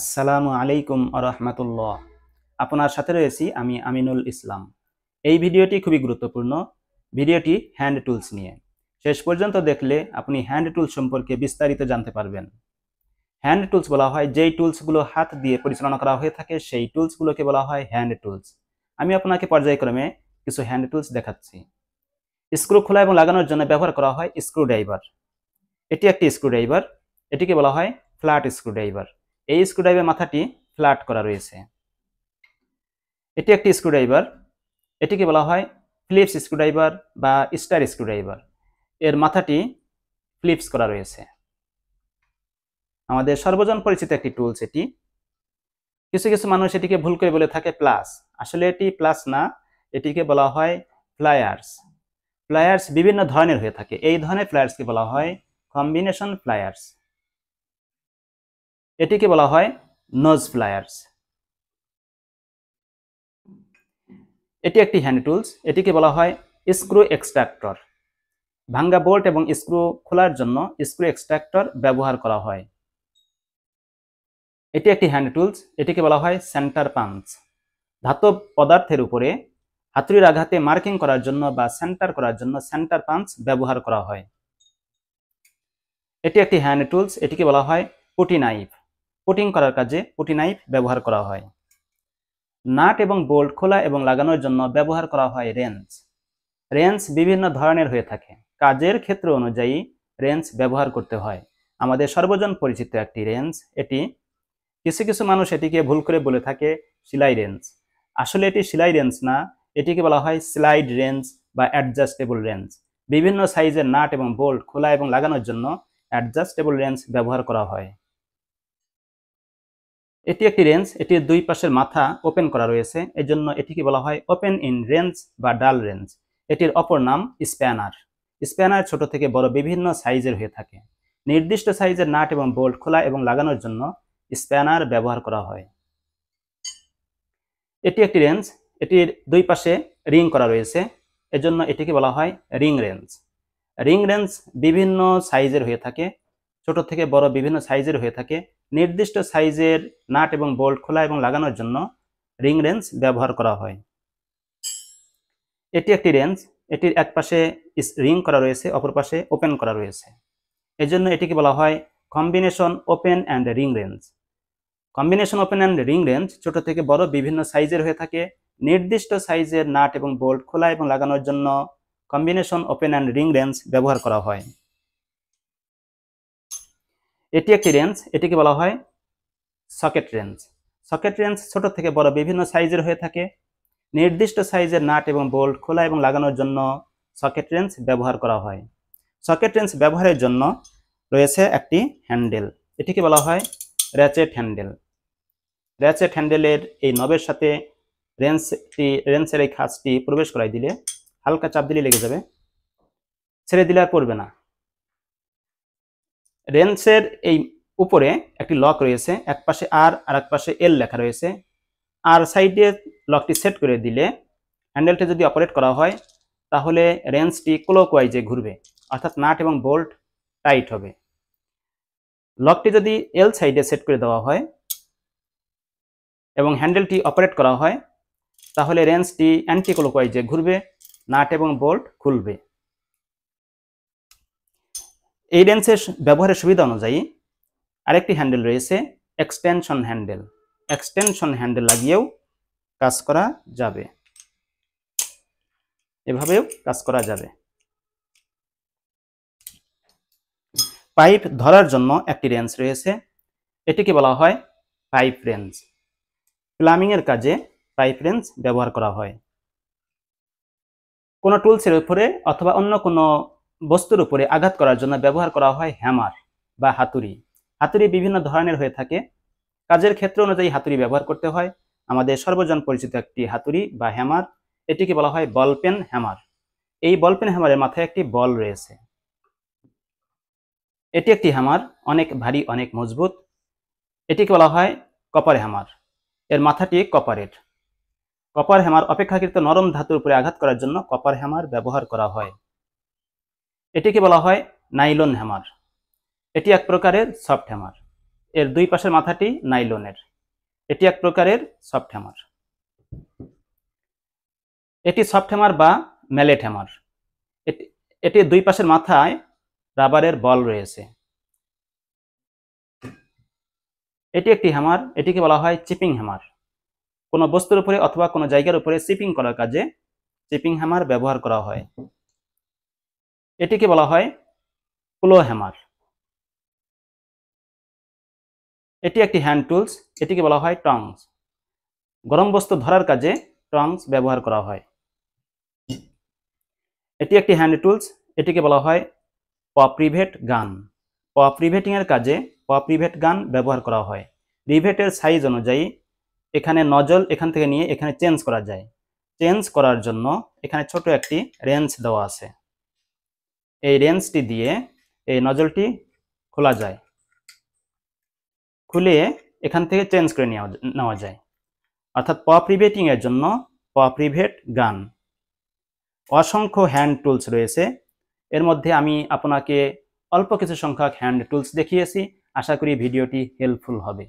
আসসালামু আলাইকুম আরহামতুল্লাহ আপনার সাথে রয়েছি আমি আমিনুল ইসলাম এই ভিডিওটি খুবই গুরুত্বপূর্ণ ভিডিওটি হ্যান্ড টুলস নিয়ে শেষ পর্যন্ত দেখলে আপনি হ্যান্ড টুলস সম্পর্কে বিস্তারিত জানতে পারবেন হ্যান্ড টুলস বলা হয় যেই টুলসগুলো হাত দিয়ে পরিচালনা করা হয়ে থাকে সেই টুলসগুলোকে বলা হয় হ্যান্ড টুলস আমি আপনাকে পর্যায়ক্রমে কিছু হ্যান্ড টুলস দেখাচ্ছি স্ক্রু খোলা এবং লাগানোর জন্য ব্যবহার করা হয় স্ক্রু ড্রাইভার এটি একটি স্ক্রু ড্রাইভার এটিকে বলা হয় ফ্ল্যাট স্ক্রু ড্রাইভার এই স্ক্রুড্রাইভার মাথাটি ফ্ল্যাট করা রয়েছে এটি একটি স্ক্রুড্রাইভার এটিকে বলা হয় ফ্লিপস স্ক্রুড্রাইভার বা স্টার স্ক্রুড্রাইভার এর মাথাটি ফ্লিপস করা রয়েছে আমাদের সর্বজন পরিচিত একটি টুলস এটি কিছু কিছু মানুষ এটিকে ভুল করে বলে থাকে প্লাস আসলে এটি প্লাস না এটিকে বলা হয় ফ্লায়ার্স ফ্লায়ার্স বিভিন্ন ধরনের হয়ে থাকে এই ধরনের ফ্লায়ার্সকে বলা হয় কম্বিনেশন ফ্লায়ার্স এটিকে বলা হয় নজ ফ্লায়ার্স এটি একটি হ্যান্ড টুলস এটিকে বলা হয় স্ক্রু এক্সট্রাক্টর ভাঙ্গা বোল্ট এবং স্ক্রু খোলার জন্য স্ক্রু এক্সট্রাক্টর ব্যবহার করা হয় এটি একটি হ্যান্ড টুলস এটিকে বলা হয় সেন্টার পাঞ্চ ধাতব পদার্থের উপরে হাতুড়ির আঘাতে মার্কিং করার জন্য বা সেন্টার করার জন্য সেন্টার পাঞ্চ ব্যবহার করা হয় এটি একটি হ্যান্ড টুলস এটিকে বলা হয় পুটি নাইফ পুটিং করার কাজে পুটি নাইফ ব্যবহার করা হয় নাট এবং বোল্ট খোলা এবং লাগানোর জন্য ব্যবহার করা হয় রেঞ্জ রেঞ্জ বিভিন্ন ধরনের হয়ে থাকে কাজের ক্ষেত্র অনুযায়ী রেঞ্জ ব্যবহার করতে হয় আমাদের সর্বজন পরিচিত একটি রেঞ্জ এটি কিছু কিছু মানুষ এটিকে ভুল করে বলে থাকে সিলাই রেঞ্জ আসলে এটি সিলাই রেঞ্জ না এটিকে বলা হয় স্লাইড রেঞ্জ বা অ্যাডজাস্টেবল রেঞ্জ বিভিন্ন সাইজের নাট এবং বোল্ট খোলা এবং লাগানোর জন্য অ্যাডজাস্টেবল রেঞ্জ ব্যবহার করা হয় এটি একটি রেঞ্জ এটির দুই পাশের মাথা ওপেন করা রয়েছে এজন্য এটিকে বলা হয় ওপেন ইন রেঞ্জ বা ডাল রেঞ্জ এটির অপর নাম স্প্যানার স্প্যানার ছোট থেকে বড় বিভিন্ন সাইজের হয়ে থাকে নির্দিষ্ট সাইজের নাট এবং বোল্ট খোলা এবং লাগানোর জন্য স্প্যানার ব্যবহার করা হয় এটি একটি রেঞ্জ এটির দুই পাশে রিং করা রয়েছে এজন্য এটিকে বলা হয় রিং রেঞ্জ রিং রেঞ্জ বিভিন্ন সাইজের হয়ে থাকে ছোট থেকে বড় বিভিন্ন সাইজের হয়ে থাকে নির্দিষ্ট সাইজের নাট এবং বোল্ট খোলা এবং লাগানোর জন্য রিং রেঞ্জ ব্যবহার করা হয় এটি একটি রেঞ্জ এটির এক পাশে রিং করা রয়েছে অপর পাশে ওপেন করা রয়েছে এজন্য এটিকে বলা হয় combination open and ring wrench combination open and ring wrench ছোট থেকে বড় বিভিন্ন সাইজের হয়ে থাকে নির্দিষ্ট সাইজের নাট এবং বোল্ট খোলা এবং লাগানোর জন্য combination open and ring wrench ব্যবহার করা হয় এটি একটি রেঞ্জ এটিকে বলা হয় সকেট রেঞ্জ সকেট রেঞ্জ ছোট থেকে বড় বিভিন্ন সাইজের হয়ে থাকে নির্দিষ্ট সাইজের নাট এবং বোল্ট খোলা এবং লাগানোর জন্য সকেট রেঞ্জ ব্যবহার করা হয় সকেট রেঞ্জ ব্যবহারের জন্য রয়েছে একটি হ্যান্ডেল এটিকে বলা হয় র্যাচেট হ্যান্ডেল র্যাচেট হ্যান্ডেলের এই নবের সাথে রেঞ্জটি রেঞ্জের এই খাঁজটি প্রবেশ করাই দিলে হালকা চাপ দিলে লেগে যাবে ছেড়ে দিলে আর পড়বে না রেন্সের এই উপরে একটি লক রয়েছে এক পাশে আর আর এক পাশে এল লেখা রয়েছে আর সাইডে লকটি সেট করে দিলে হ্যান্ডেলটি যদি অপারেট করা হয় তাহলে ক্লোক ওয়াইজে ঘুরবে অর্থাৎ নাট এবং বোল্ট টাইট হবে লকটি যদি এল সাইডে সেট করে দেওয়া হয় এবং হ্যান্ডেলটি অপারেট করা হয় তাহলে রেন্সটি অ্যান্টি ওয়াইজে ঘুরবে নাট এবং বোল্ট খুলবে এই লেন্সের ব্যবহারের সুবিধা অনুযায়ী আরেকটি হ্যান্ডেল রয়েছে এক্সটেনশন হ্যান্ডেল এক্সটেনশন হ্যান্ডেল লাগিয়েও কাজ করা যাবে এভাবেও কাজ করা যাবে পাইপ ধরার জন্য একটি রেঞ্জ রয়েছে এটিকে বলা হয় পাইপ রেঞ্জ প্লামিংয়ের কাজে পাইপ রেঞ্জ ব্যবহার করা হয় কোনো টুলসের উপরে অথবা অন্য কোনো বস্তুর উপরে আঘাত করার জন্য ব্যবহার করা হয় হ্যামার বা হাতুড়ি হাতুড়ি বিভিন্ন ধরনের হয়ে থাকে কাজের ক্ষেত্র অনুযায়ী হাতুড়ি ব্যবহার করতে হয় আমাদের সর্বজন পরিচিত একটি হাতুড়ি বা হ্যামার এটিকে বলা হয় বলপেন হ্যামার এই বলপেন হ্যামারের মাথায় একটি বল রয়েছে এটি একটি হ্যামার অনেক ভারী অনেক মজবুত এটিকে বলা হয় কপার হ্যামার এর মাথাটি কপারের কপার হ্যামার অপেক্ষাকৃত নরম ধাতুর উপরে আঘাত করার জন্য কপার হ্যামার ব্যবহার করা হয় এটিকে বলা হয় নাইলন হ্যামার এটি এক প্রকারের সফট হ্যামার এর দুই পাশের মাথাটি নাইলনের এটি এক প্রকারের সফট হ্যামার এটি সফট হ্যামার বা ম্যালেট হ্যামার এটি দুই পাশের মাথায় রাবারের বল রয়েছে এটি একটি হ্যামার এটিকে বলা হয় চিপিং হ্যামার কোনো বস্তুর উপরে অথবা কোনো জায়গার উপরে চিপিং করার কাজে চিপিং হ্যামার ব্যবহার করা হয় এটিকে বলা হয় ক্লো হ্যামার এটি একটি হ্যান্ড টুলস এটিকে বলা হয় টংস গরম বস্তু ধরার কাজে টংস ব্যবহার করা হয় এটি একটি হ্যান্ড টুলস এটিকে বলা হয় পপ্রিভেট গান পপ্রিভেটিংয়ের কাজে পপ্রিভেট গান ব্যবহার করা হয় রিভেটের সাইজ অনুযায়ী এখানে নজল এখান থেকে নিয়ে এখানে চেঞ্জ করা যায় চেঞ্জ করার জন্য এখানে ছোট একটি রেঞ্জ দেওয়া আছে এই রেঞ্জটি দিয়ে এই নজলটি খোলা যায় খুলে এখান থেকে চেঞ্জ করে নেওয়া নেওয়া যায় অর্থাৎ পপ রিভেটিংয়ের জন্য পপ প্রিভেট গান অসংখ্য হ্যান্ড টুলস রয়েছে এর মধ্যে আমি আপনাকে অল্প কিছু সংখ্যক হ্যান্ড টুলস দেখিয়েছি আশা করি ভিডিওটি হেল্পফুল হবে